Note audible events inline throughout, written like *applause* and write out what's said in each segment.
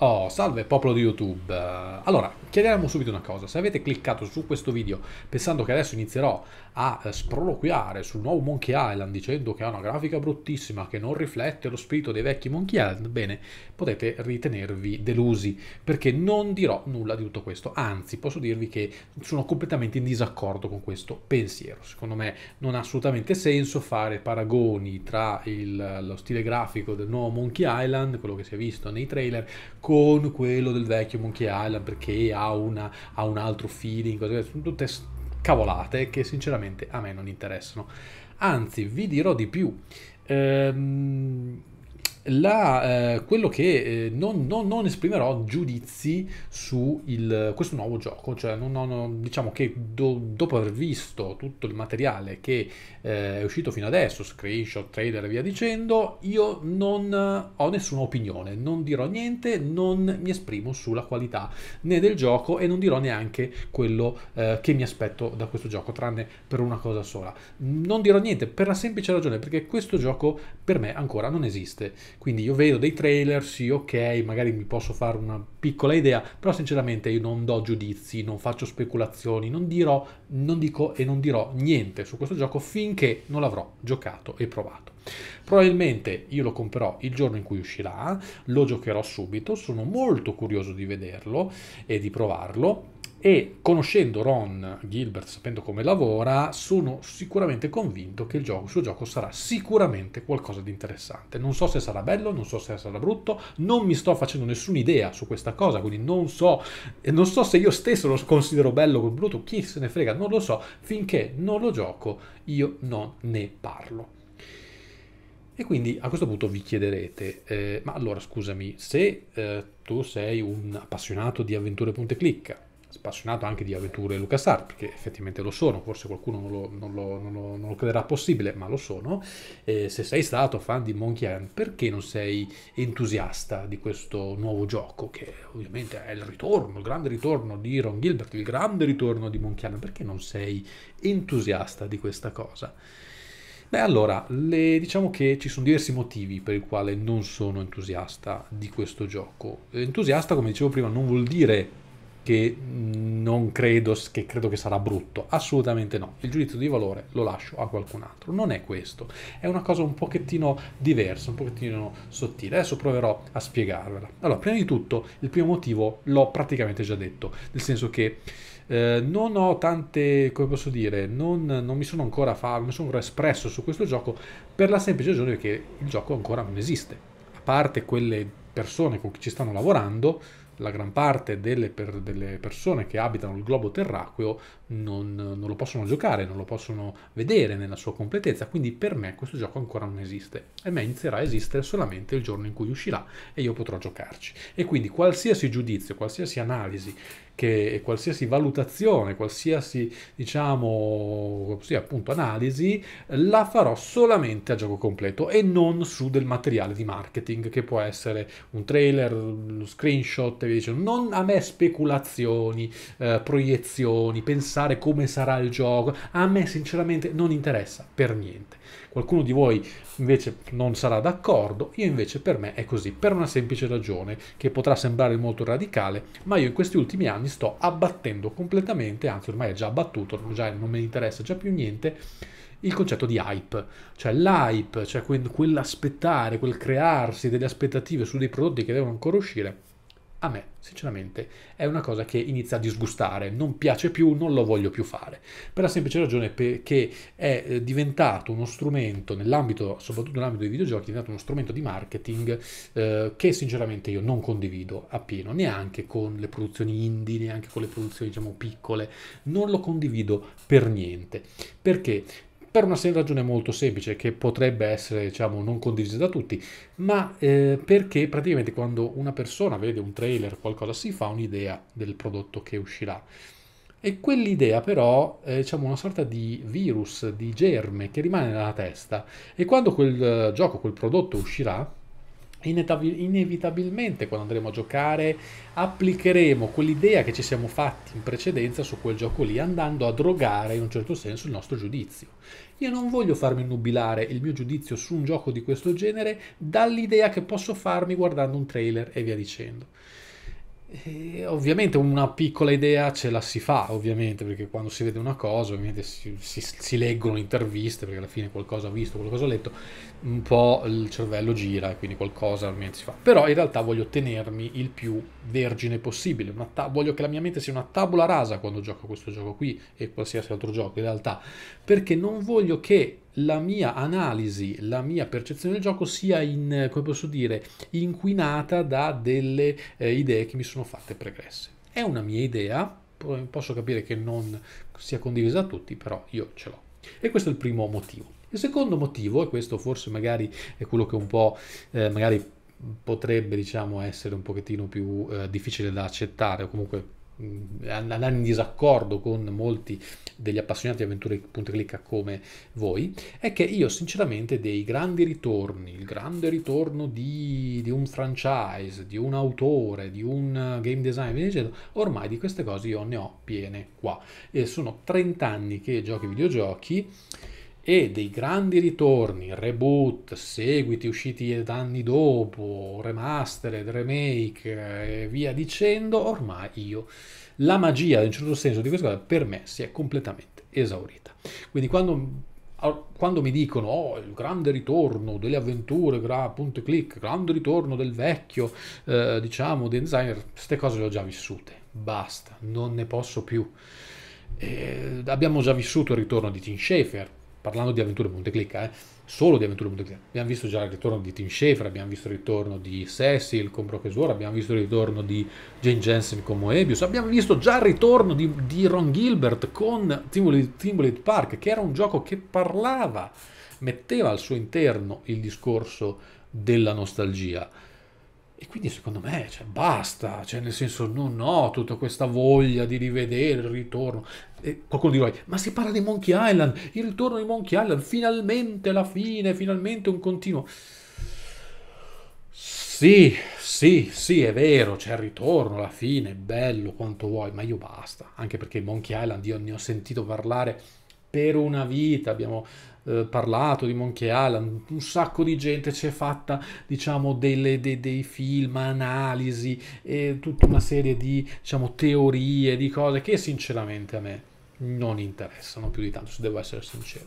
Oh, salve popolo di YouTube. Allora, chiediamo subito una cosa. Se avete cliccato su questo video pensando che adesso inizierò a eh, sproloquiare sul nuovo Monkey Island dicendo che ha una grafica bruttissima, che non riflette lo spirito dei vecchi Monkey Island, bene, potete ritenervi delusi, perché non dirò nulla di tutto questo. Anzi, posso dirvi che sono completamente in disaccordo con questo pensiero. Secondo me non ha assolutamente senso fare paragoni tra il, lo stile grafico del nuovo Monkey Island, quello che si è visto nei trailer, con quello del vecchio Monkey Island perché ha, una, ha un altro feeling, cose, sono tutte cavolate che sinceramente a me non interessano. Anzi, vi dirò di più. Ehm, la, eh, quello che eh, non, non, non, esprimerò giudizi su il, questo nuovo gioco, cioè non, non diciamo che do, dopo aver visto tutto il materiale che eh, è uscito fino adesso, screenshot, trailer e via dicendo, io non eh, ho nessuna opinione, non dirò niente, non mi esprimo sulla qualità né del gioco e non dirò neanche quello eh, che mi aspetto da questo gioco, tranne per una cosa sola. Non dirò niente per la semplice ragione perché questo gioco per me ancora non esiste quindi io vedo dei trailer, sì, ok, magari mi posso fare una piccola idea, però sinceramente io non do giudizi, non faccio speculazioni, non dirò, non dico e non dirò niente su questo gioco finché non l'avrò giocato e provato. Probabilmente io lo comprerò il giorno in cui uscirà, lo giocherò subito, sono molto curioso di vederlo e di provarlo e conoscendo Ron Gilbert, sapendo come lavora, sono sicuramente convinto che il, gioco, suo gioco sarà sicuramente qualcosa di interessante. Non so se sarà bello, non so se sarà brutto, non mi sto facendo nessuna idea su questa cosa, quindi non so, non so se io stesso lo considero bello o brutto, chi se ne frega, non lo so, finché non lo gioco io non ne parlo. E quindi a questo punto vi chiederete, eh, ma allora scusami, se eh, tu sei un appassionato di avventure punte clicca, spassionato anche di avventure LucasArts, perché effettivamente lo sono, forse qualcuno non lo, non lo, non lo, non lo crederà possibile, ma lo sono, eh, se sei stato fan di Monkey Island, perché non sei entusiasta di questo nuovo gioco, che ovviamente è il ritorno, il grande ritorno di Ron Gilbert, il grande ritorno di Monkey Island, perché non sei entusiasta di questa cosa? Beh, allora, le, diciamo che ci sono diversi motivi per i quali non sono entusiasta di questo gioco. Entusiasta, come dicevo prima, non vuol dire che mm, non credo che, credo che sarà brutto, assolutamente no. Il giudizio di valore lo lascio a qualcun altro, non è questo, è una cosa un pochettino diversa, un pochettino sottile. Adesso proverò a spiegarvela. Allora, prima di tutto, il primo motivo l'ho praticamente già detto, nel senso che eh, non ho tante, come posso dire, non, non mi sono ancora fa, mi sono ancora espresso su questo gioco per la semplice ragione che il gioco ancora non esiste. A parte quelle persone con cui ci stanno lavorando, la gran parte delle, per, delle persone che abitano il globo terracqueo non, non, lo possono giocare, non lo possono vedere nella sua completezza, quindi per me questo gioco ancora non esiste e me inizierà a esistere solamente il giorno in cui uscirà e io potrò giocarci. E quindi qualsiasi giudizio, qualsiasi analisi, che, qualsiasi valutazione, qualsiasi diciamo sì, appunto analisi la farò solamente a gioco completo e non su del materiale di marketing che può essere un trailer, uno screenshot e via dicendo. Non a me speculazioni, eh, proiezioni, pensieri pensare come sarà il gioco, a me sinceramente non interessa per niente. Qualcuno di voi invece non sarà d'accordo, io invece per me è così, per una semplice ragione che potrà sembrare molto radicale, ma io in questi ultimi anni sto abbattendo completamente, anzi ormai è già abbattuto, già non mi interessa già più niente, il concetto di hype, cioè l'hype, cioè quell'aspettare, quel crearsi delle aspettative su dei prodotti che devono ancora uscire a me, sinceramente, è una cosa che inizia a disgustare, non piace più, non lo voglio più fare, per la semplice ragione che è eh, diventato uno strumento, nell'ambito, soprattutto nell'ambito dei videogiochi, è diventato uno strumento di marketing eh, che sinceramente io non condivido appieno, neanche con le produzioni indie, neanche con le produzioni diciamo piccole, non lo condivido per niente. Perché? per una ragione molto semplice che potrebbe essere diciamo, non condivisa da tutti, ma eh, perché praticamente quando una persona vede un trailer, qualcosa, si fa un'idea del prodotto che uscirà. E quell'idea però è diciamo, una sorta di virus, di germe che rimane nella testa e quando quel eh, gioco, quel prodotto uscirà, inevitabilmente quando andremo a giocare applicheremo quell'idea che ci siamo fatti in precedenza su quel gioco lì andando a drogare in un certo senso il nostro giudizio. Io non voglio farmi nubilare il mio giudizio su un gioco di questo genere dall'idea che posso farmi guardando un trailer e via dicendo. E eh, ovviamente una piccola idea ce la si fa, ovviamente, perché quando si vede una cosa, ovviamente si, si, si leggono interviste, perché alla fine qualcosa ha visto, qualcosa ha letto, un po' il cervello gira e quindi qualcosa ovviamente si fa. Però in realtà voglio tenermi il più vergine possibile, voglio che la mia mente sia una tabula rasa quando gioco questo gioco qui e qualsiasi altro gioco in realtà, perché non voglio che la mia analisi, la mia percezione del gioco sia in, come posso dire, inquinata da delle eh, idee che mi sono fatte pregresse. È una mia idea, posso capire che non sia condivisa da tutti, però io ce l'ho. E questo è il primo motivo. Il secondo motivo, e questo forse magari è quello che un po' eh, magari potrebbe diciamo essere un pochettino più eh, difficile da accettare o comunque Mm, andare in disaccordo con molti degli appassionati di avventure punto clicca come voi è che io sinceramente dei grandi ritorni il grande ritorno di, di un franchise di un autore di un eh, game design dicendo, ormai di queste cose io ne ho piene qua e sono 30 anni che giochi videogiochi e dei grandi ritorni, reboot, seguiti usciti anni dopo, remastered, remake eh, e via dicendo, ormai io la magia, in un certo senso, di questa cosa per me si è completamente esaurita. Quindi quando quando mi dicono oh, il grande ritorno delle avventure, gra, punto e click, grande ritorno del vecchio, eh, diciamo, designer, queste cose le ho già vissute, basta, non ne posso più. Eh, abbiamo già vissuto il ritorno di Tim Schafer, parlando di avventure Monteclicca, eh, solo di avventure Monteclicca. Abbiamo visto già il ritorno di Tim Schafer, abbiamo visto il ritorno di Cecil con Brochesura, abbiamo visto il ritorno di Jane Jensen con Moebius, abbiamo visto già il ritorno di, di Ron Gilbert con Timbaland Park, che era un gioco che parlava, metteva al suo interno il discorso della nostalgia e quindi secondo me cioè, basta, cioè, nel senso non ho tutta questa voglia di rivedere il ritorno. E qualcuno di voi, ma si parla di Monkey Island, il ritorno di Monkey Island, finalmente la fine, finalmente un continuo. Sì, sì, sì, è vero, c'è il ritorno, la fine, bello quanto vuoi, ma io basta, anche perché Monkey Island io ne ho sentito parlare per una vita, abbiamo eh, parlato di Monkey Island, un sacco di gente ci è fatta diciamo, delle, de, dei film, analisi e tutta una serie di diciamo, teorie, di cose che sinceramente a me non interessano più di tanto, se devo essere sincero.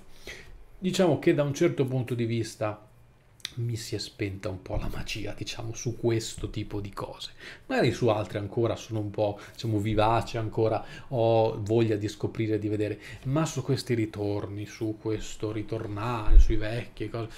Diciamo che da un certo punto di vista mi si è spenta un po' la magia, diciamo, su questo tipo di cose. Magari su altre ancora sono un po', diciamo, vivace, ancora ho voglia di scoprire, e di vedere, ma su questi ritorni, su questo ritornare, sui vecchi, cose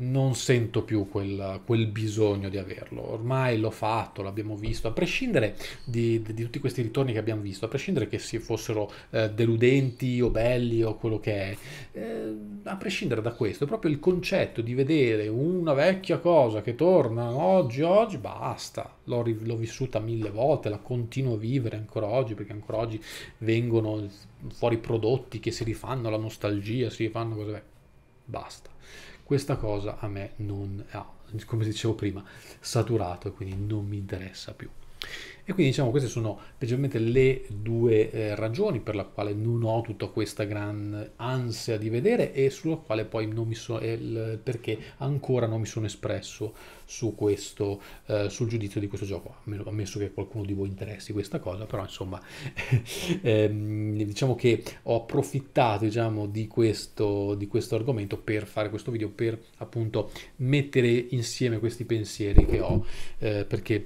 non sento più quel, quel, bisogno di averlo. Ormai l'ho fatto, l'abbiamo visto, a prescindere di, di, tutti questi ritorni che abbiamo visto, a prescindere che si fossero eh, deludenti o belli o quello che è, eh, a prescindere da questo, è proprio il concetto di vedere una vecchia cosa che torna oggi, oggi, basta. L'ho, l'ho vissuta mille volte, la continuo a vivere ancora oggi, perché ancora oggi vengono fuori prodotti che si rifanno alla nostalgia, si rifanno cose... Basta questa cosa a me non ha, come dicevo prima, saturato e quindi non mi interessa più. E quindi diciamo queste sono leggermente le due eh, ragioni per la quale non ho tutta questa gran ansia di vedere e sulla quale poi non mi so, eh, perché ancora non mi sono espresso su questo, eh, sul giudizio di questo gioco, ammesso che qualcuno di voi interessi questa cosa, però insomma *laughs* ehm, diciamo che ho approfittato diciamo, di, questo, di questo argomento per fare questo video, per appunto mettere insieme questi pensieri che ho, eh, perché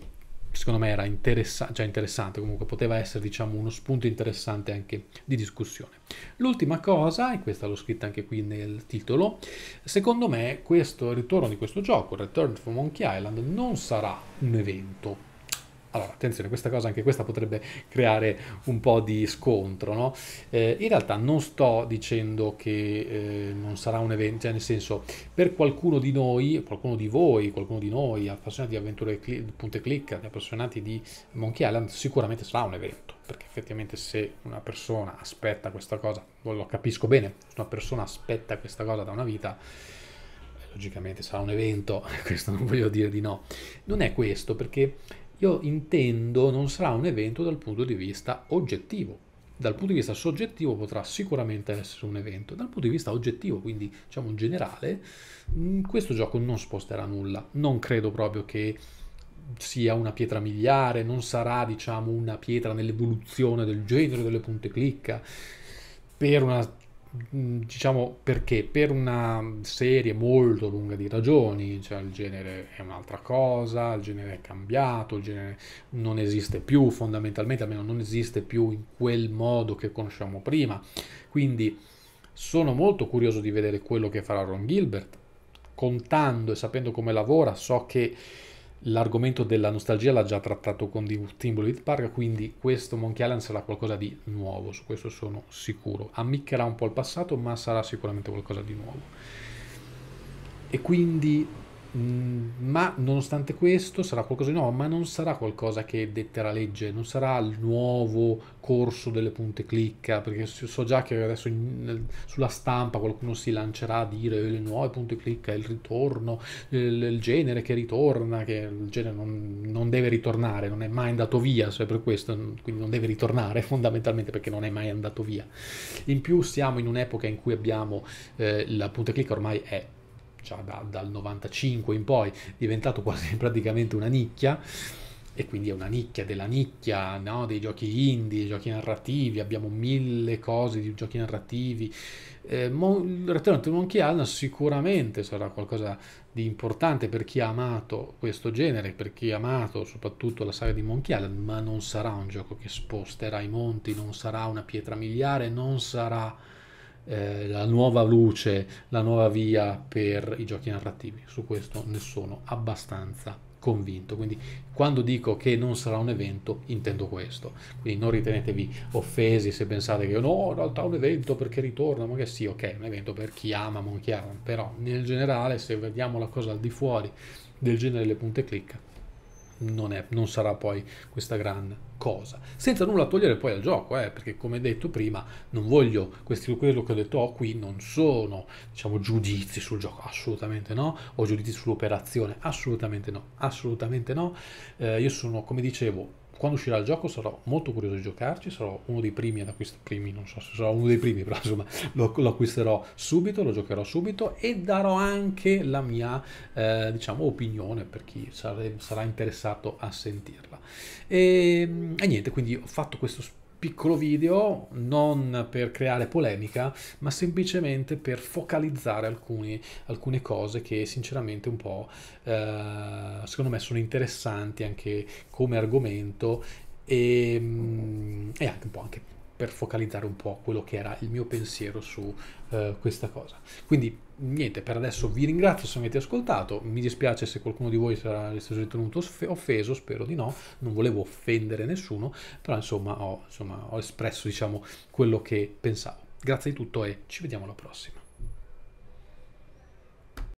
secondo me era interessa- cioè interessante, comunque poteva essere diciamo, uno spunto interessante anche di discussione. L'ultima cosa, e questa l'ho scritta anche qui nel titolo, secondo me questo ritorno di questo gioco, Return from Monkey Island, non sarà un evento allora, attenzione, questa cosa, anche questa potrebbe creare un po' di scontro, no? Eh, in realtà non sto dicendo che eh, non sarà un evento, cioè nel senso, per qualcuno di noi, qualcuno di voi, qualcuno di noi, appassionati di avventure cli- punte click, appassionati di Monkey Island, sicuramente sarà un evento, perché effettivamente se una persona aspetta questa cosa, lo capisco bene, se una persona aspetta questa cosa da una vita, eh, logicamente sarà un evento, *laughs* questo non voglio dire di no. Non è questo, perché io intendo non sarà un evento dal punto di vista oggettivo. Dal punto di vista soggettivo potrà sicuramente essere un evento, dal punto di vista oggettivo, quindi diciamo generale, mm, questo gioco non sposterà nulla. Non credo proprio che sia una pietra miliare, non sarà diciamo una pietra nell'evoluzione del genere delle punte clicca per una Mm, diciamo perché per una serie molto lunga di ragioni, cioè il genere è un'altra cosa, il genere è cambiato, il genere non esiste più fondamentalmente, almeno non esiste più in quel modo che conosciamo prima. Quindi sono molto curioso di vedere quello che farà Ron Gilbert, contando e sapendo come lavora, so che l'argomento della nostalgia l'ha già trattato con The Timberwolf Park, quindi questo Monkey Island sarà qualcosa di nuovo, su questo sono sicuro. Ammiccherà un po' il passato, ma sarà sicuramente qualcosa di nuovo. E quindi Mm, ma nonostante questo sarà qualcosa di nuovo, ma non sarà qualcosa che detterà legge, non sarà il nuovo corso delle punte clicca, perché so già che adesso in, sulla stampa qualcuno si lancerà a dire eh, le nuove punte clicca, il ritorno, eh, il, il genere che ritorna, che il genere non, non, deve ritornare, non è mai andato via, cioè per questo, quindi non deve ritornare *laughs* fondamentalmente perché non è mai andato via. In più siamo in un'epoca in cui abbiamo eh, la punte clicca ormai è cioè da, dal 95 in poi, diventato quasi *laughs* praticamente una nicchia, e quindi è una nicchia della nicchia, no? dei giochi indie, dei giochi narrativi, abbiamo mille cose di giochi narrativi. Eh, Mon- Return to Monkey Island sicuramente sarà qualcosa di importante per chi ha amato questo genere, per chi ha amato soprattutto la saga di Monkey Island, ma non sarà un gioco che sposterà i monti, non sarà una pietra miliare, non sarà eh, la nuova luce, la nuova via per i giochi narrativi. Su questo ne sono abbastanza convinto. Quindi quando dico che non sarà un evento, intendo questo. Quindi non ritenetevi offesi se pensate che no, in realtà è un evento perché ritorna, ma che sì, ok, è un evento per chi ama Monkey Island, però nel generale se vediamo la cosa al di fuori del genere delle punte clic, non, è, non, sarà poi questa gran cosa. Senza nulla togliere poi al gioco, eh, perché come detto prima, non voglio, questi, quello che ho detto oh, qui non sono diciamo, giudizi sul gioco, assolutamente no, o giudizi sull'operazione, assolutamente no, assolutamente no. Eh, io sono, come dicevo, quando uscirà il gioco sarò molto curioso di giocarci, sarò uno dei primi ad acquistare, primi non so se sarò uno dei primi, però insomma lo, lo acquisterò subito, lo giocherò subito e darò anche la mia eh, diciamo opinione per chi sare, sarà interessato a sentirla. E, ehm, e niente, quindi ho fatto questo piccolo video non per creare polemica, ma semplicemente per focalizzare alcuni, alcune cose che sinceramente un po' eh, secondo me sono interessanti anche come argomento e, mm, e anche un po' anche per focalizzare un po' quello che era il mio pensiero su uh, questa cosa. Quindi niente, per adesso vi ringrazio se avete ascoltato, mi dispiace se qualcuno di voi sarà ritenuto offeso, spero di no, non volevo offendere nessuno, però insomma ho, insomma, ho espresso diciamo quello che pensavo. Grazie di tutto e ci vediamo alla prossima.